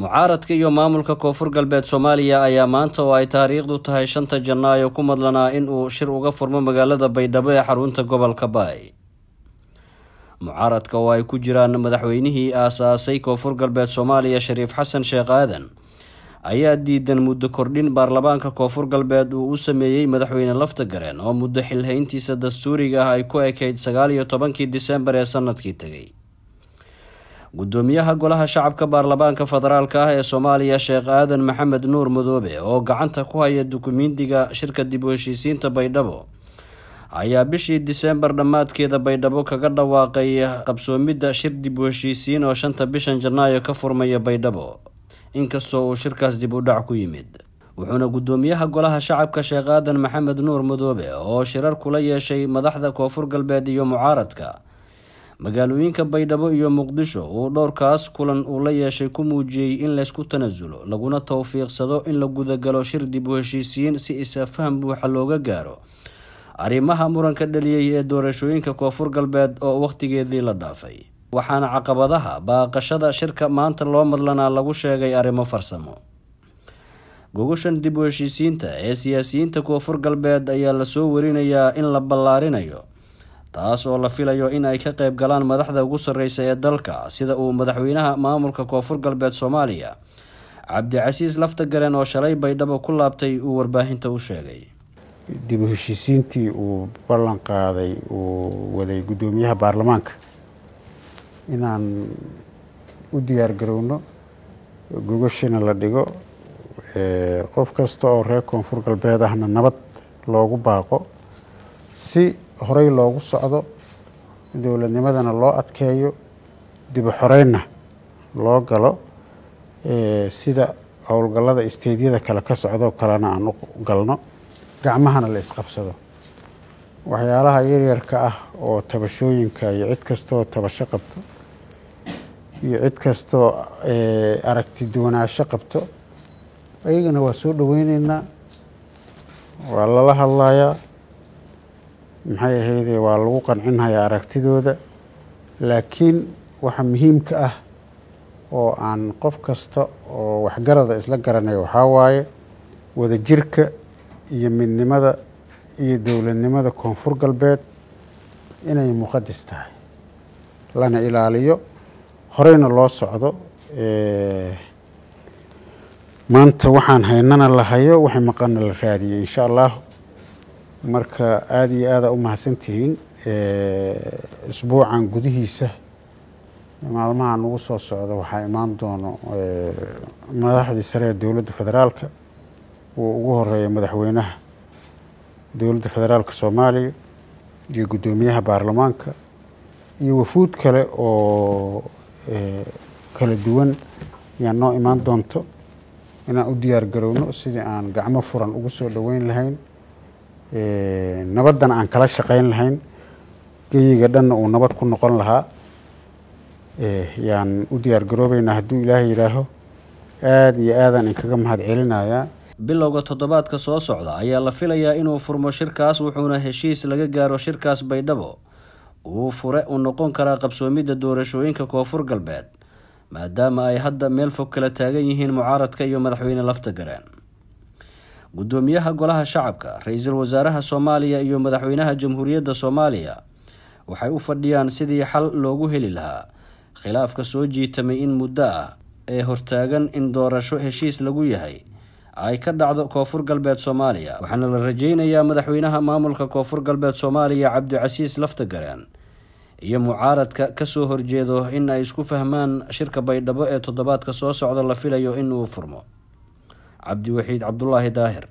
mucaaradka iyo maamulka koonfur galbeed soomaaliya ayaa maanta oo ay taariikhdu tahay shanta janaayo ku madlanaa in uu shir uga furmo magaalada baydhabo ee xarunta gobolka baay mucaaradka oo ay ku jiraan madaxweynihii aasaasay koonfur galbeed soomaaliya shariif xasan sheekh aadan ayaa diidan muddo kordhin baarlamaanka koonfur galbeed uu u sameeyey madaxweyne lafta gareen oo muddo xilhayntiisa dastuuriga ah ay ku ekayd sagaal iyo tobankii diseembar ee sanadkii tegay gudoomiyaha golaha shacabka baarlamaanka federaalka ah ee soomaaliya sheekh aadan maxamed nuur madoobe oo gacanta ku haya dukumiintiga shirka dib u heshiisiinta baydhabo ayaa bishii diseembar dhammaadkeeda baydhabo kaga dhawaaqay qabsoomidda shir dib u heshiisiin oo shanta bishan janaayo ka furmaya baydhabo inkastoo uu shirkaas dib u dhac ku yimid wuxuuna gudoomiyaha golaha shacabka sheekh aadan maxamed nuur madoobe oo shirar kula yeeshay madaxda koonfur galbeed iyo mucaaradka magaalooyinka baydhabo iyo muqdisho uu dhowrkaas kulan uu la yeeshay ku muujiyey in laysku tanasulo laguna towfiiqsado in la gudagalo shir dib u heshiisiyiin si isfaham buuxa looga gaaro arrimaha muranka dhaliyey ee doorashooyinka koonfur galbeed oo wakhtigeedii la dhaafay waxaana caqabadaha baaqashada shirka maanta loo madlanaa lagu sheegay arrimo farsamo gogoshan dib u heshiisiinta ee siyaasiyiinta koonfur galbeed ayaa lasoo warinayaa in la ballaarinayo taas oo la filayo in ay ka qayb galaan madaxda ugu sarreysa ee dalka sida uu madaxweynaha maamulka koonfur galbeed soomaaliya cabdicasiis lafta laftagaren oo shalay baydhabo ku laabtay uu warbaahinta u sheegay dib u heshiisiintii uu ballan qaaday uu waday guddoomiyaha baarlamaanka inaan u diyaargarowno gogashina la dhigo qof kasta oo reer koonfur galbeed ahna nabad loogu baaqo si horey loogu socdo dowladnimadana loo adkeeyo dibu xoreynna loo galo sida howlgallada isteedyada kale ka socdoo kalena aan u galno gacmahana la isqabsado waxyaalaha yaryarka ah oo tabashooyinka iyo cid kastooo tabasho qabto iyo cid kastoo aragti duwanaasho qabto ayagana waa soo dhoweyneynaa waa lala hadlayaa maxay ahayde waa lagu qancinhayaa aragtidooda laakiin waxa muhiimka ah oo aan qof kasta oo waxgarada isla garanay waxaa waaye wadajirka iyo midnimada iyo dowladnimada koonfur galbeed inay muqadas tahay lana ilaaliyo horeyna loo socdo eh, maanta waxaan haynana la hayo waxay maqana la raadiyo insha allah marka aada iyo aada u mahadsantihiin isbuucan gudihiisa maalmaha nagu soo socda waxaa imaan doono madaxdii sare ee dowladda federaalka uu ugu horeeya madaxweynaha dowladda federaalka soomaaliya iyo guddoomiyaha baarlamaanka iyo wafuud kale oo kala duwan ayaa noo imaan doonto inaan u diyaar garowno sidii aan gacmo furan ugu soo dhoweyn lahayn nabaddan aan kala shaqayn lahayn geyiga dhanna uu nabad ku noqon lahaa yaan u diyaar diyaargaroobaynaa hadduu ilaahay yidhaaho aada iyo aadaan inkaga mahad celinayaa bilowga toddobaadka soo socda ayaa la filayaa inuu furmo shirkaas wuxuuna heshiis laga gaaro shirkaas baydhabo uu fure u noqon karaa qabsoomidda doorashooyinka koonfur galbeed maadaama ay hadda meel fog kala taagan yihiin mucaaradka iyo madaxweyne lafta gareen gudoomiyaha golaha shacabka ra-iisul wasaaraha soomaaliya iyo madaxweynaha jamhuuriyadda soomaaliya waxay u fadhiyaan sidii xal loogu heli lahaa khilaafka soo jiitamay in muddo ah ee hortaagan in doorasho heshiis lagu yahay ay ka dhacdo koonfur galbeed soomaaliya waxaana la rajaynayaa madaxweynaha maamulka koonfur galbeed soomaaliya cabdicasiis laftagareen iyo mucaaradka kasoo horjeedo in ay isku fahmaan shirka baydhabo ee toddobaadka soo socda la filayo in uu furmo cabdiwaxiid cabdulaahi daahir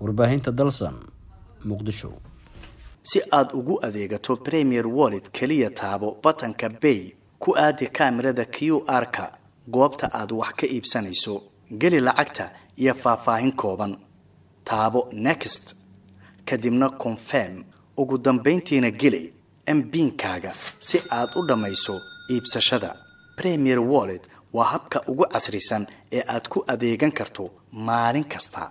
warbaahinta dalsan muqdisho si aad ugu adeegato premier wallet keliya taabo batanka bay ku aadi kaamirada q r-ka goobta aad wax ka iibsanayso geli lacagta iyo faahfaahin kooban taabo next kadibna confirm ugu dambayntiina geli mbinkaaga si aad u dhammayso iibsashada premier wallet waa habka ugu casrisan ee aad ku adeegan karto maalin kasta